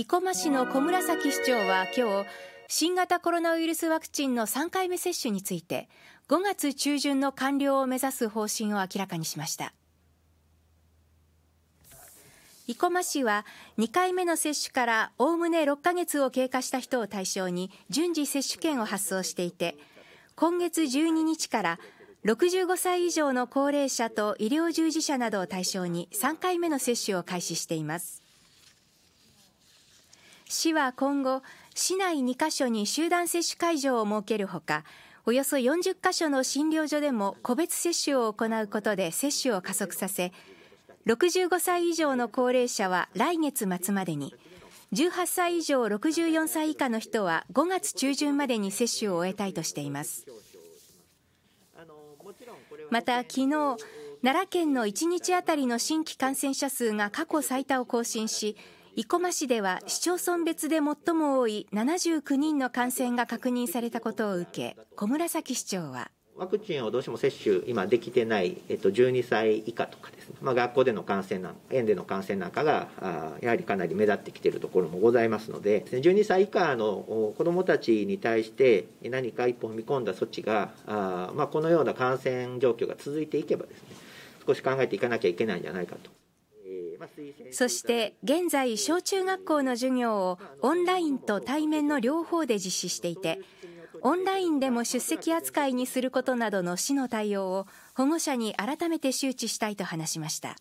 生駒市の小紫市長は今日新型コロナウイルスワクチンの3回目接種について5月中旬の完了を目指す方針を明らかにしました生駒市は2回目の接種からおおむね6ヶ月を経過した人を対象に順次接種券を発送していて今月12日から65歳以上の高齢者と医療従事者などを対象に3回目の接種を開始しています市は今後、市内2カ所に集団接種会場を設けるほか、およそ40カ所の診療所でも個別接種を行うことで接種を加速させ、65歳以上の高齢者は来月末までに、18歳以上64歳以下の人は5月中旬までに接種を終えたいとしています。また昨日、奈良県の1日あたりの新規感染者数が過去最多を更新し、生駒市では市町村別で最も多い79人の感染が確認されたことを受け小紫市長はワクチンをどうしても接種、今できてない、えっと、12歳以下とかですね、まあ、学校での感染なん、園での感染なんかが、あやはりかなり目立ってきているところもございますので、12歳以下の子どもたちに対して、何か一歩踏み込んだ措置が、あまあ、このような感染状況が続いていけばですね、少し考えていかなきゃいけないんじゃないかと。そして現在小中学校の授業をオンラインと対面の両方で実施していてオンラインでも出席扱いにすることなどの市の対応を保護者に改めて周知したいと話しました。